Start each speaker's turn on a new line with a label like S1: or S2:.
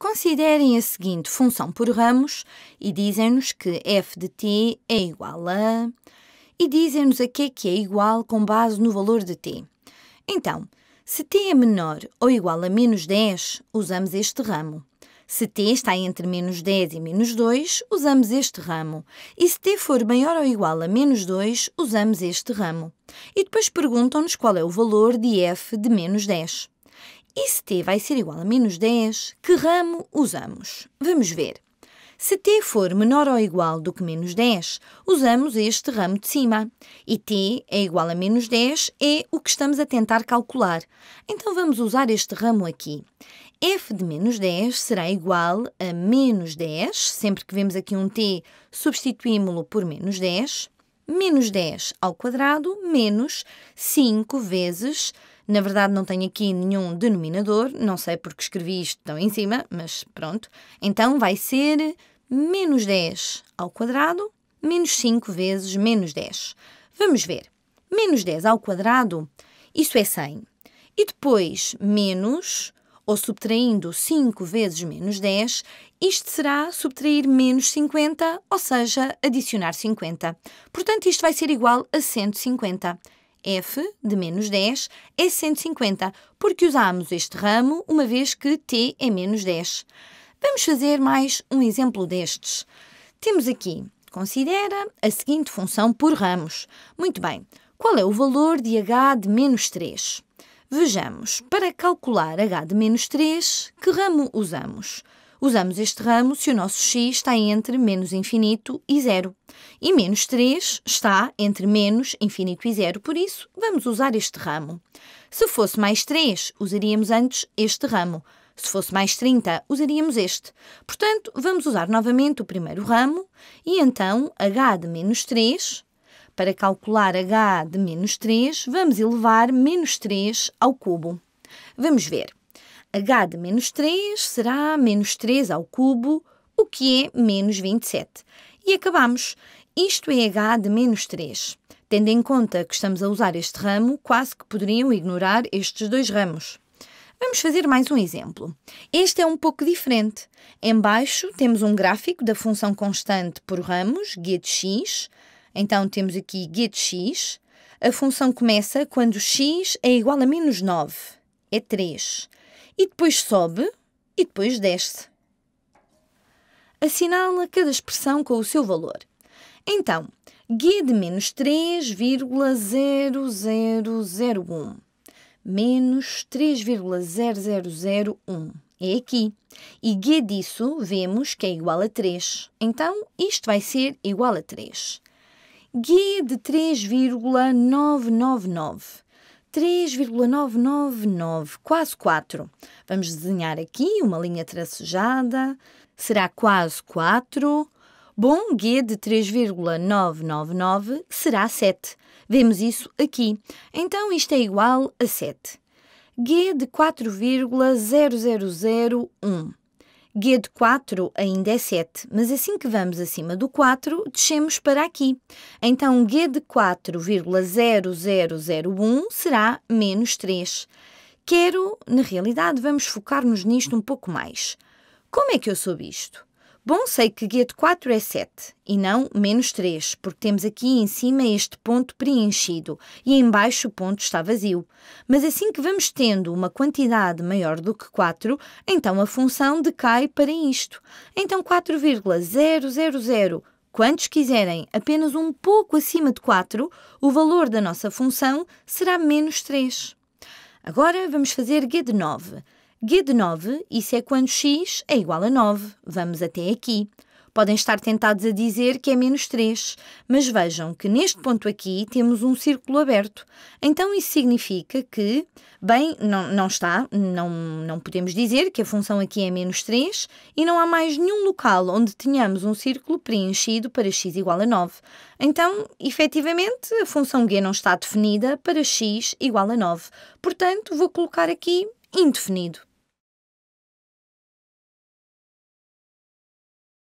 S1: Considerem a seguinte função por ramos e dizem-nos que f de t é igual a... E dizem-nos a que é que é igual com base no valor de t. Então, se t é menor ou igual a menos 10, usamos este ramo. Se t está entre menos 10 e menos 2, usamos este ramo. E se t for maior ou igual a menos 2, usamos este ramo. E depois perguntam-nos qual é o valor de f de menos 10. E se t vai ser igual a menos 10, que ramo usamos? Vamos ver. Se t for menor ou igual do que menos 10, usamos este ramo de cima. E t é igual a menos 10 é o que estamos a tentar calcular. Então vamos usar este ramo aqui. f de menos 10 será igual a menos 10. Sempre que vemos aqui um t, substituímo-lo por menos 10. Menos 10 ao quadrado menos 5 vezes na verdade, não tenho aqui nenhum denominador, não sei porque escrevi isto tão em cima, mas pronto. Então vai ser menos 10 ao quadrado, menos 5 vezes menos 10. Vamos ver. Menos 10 ao quadrado, isso é 100. E depois, menos, ou subtraindo 5 vezes menos 10, isto será subtrair menos 50, ou seja, adicionar 50. Portanto, isto vai ser igual a 150 f de menos 10 é 150, porque usamos este ramo uma vez que t é menos 10. Vamos fazer mais um exemplo destes. Temos aqui, considera a seguinte função por ramos. Muito bem, qual é o valor de h de menos 3? Vejamos, para calcular h de menos 3, que ramo usamos? Usamos este ramo se o nosso x está entre menos infinito e zero. E menos 3 está entre menos infinito e zero, por isso vamos usar este ramo. Se fosse mais 3, usaríamos antes este ramo. Se fosse mais 30, usaríamos este. Portanto, vamos usar novamente o primeiro ramo e então h de menos 3. Para calcular h de menos 3, vamos elevar menos 3 ao cubo. Vamos ver h de menos 3 será menos 3 ao cubo, o que é menos 27. E acabamos. Isto é h de menos 3. Tendo em conta que estamos a usar este ramo, quase que poderiam ignorar estes dois ramos. Vamos fazer mais um exemplo. Este é um pouco diferente. Embaixo temos um gráfico da função constante por ramos, x. Então temos aqui x. A função começa quando x é igual a menos 9 é 3. E depois sobe e depois desce. Assinala cada expressão com o seu valor. Então, g de menos 3,0001 menos 3,0001. É aqui. E g disso vemos que é igual a 3. Então, isto vai ser igual a 3. g de 3,999 3,999, quase 4. Vamos desenhar aqui uma linha tracejada. Será quase 4. Bom, G de 3,999 será 7. Vemos isso aqui. Então, isto é igual a 7. G de 4,0001 G de 4 ainda é 7, mas assim que vamos acima do 4, descemos para aqui. Então, G de 4,0001 será menos 3. Quero, na realidade, vamos focar-nos nisto um pouco mais. Como é que eu soube isto? Bom, sei que guia de 4 é 7 e não menos 3, porque temos aqui em cima este ponto preenchido e em baixo o ponto está vazio. Mas assim que vamos tendo uma quantidade maior do que 4, então a função decai para isto. Então 4,000 quantos quiserem, apenas um pouco acima de 4, o valor da nossa função será menos 3. Agora vamos fazer G de 9. G de 9, isso é quando x é igual a 9. Vamos até aqui. Podem estar tentados a dizer que é menos 3, mas vejam que neste ponto aqui temos um círculo aberto. Então isso significa que, bem, não, não está, não, não podemos dizer que a função aqui é menos 3 e não há mais nenhum local onde tenhamos um círculo preenchido para x igual a 9. Então, efetivamente, a função g não está definida para x igual a 9. Portanto, vou colocar aqui indefinido.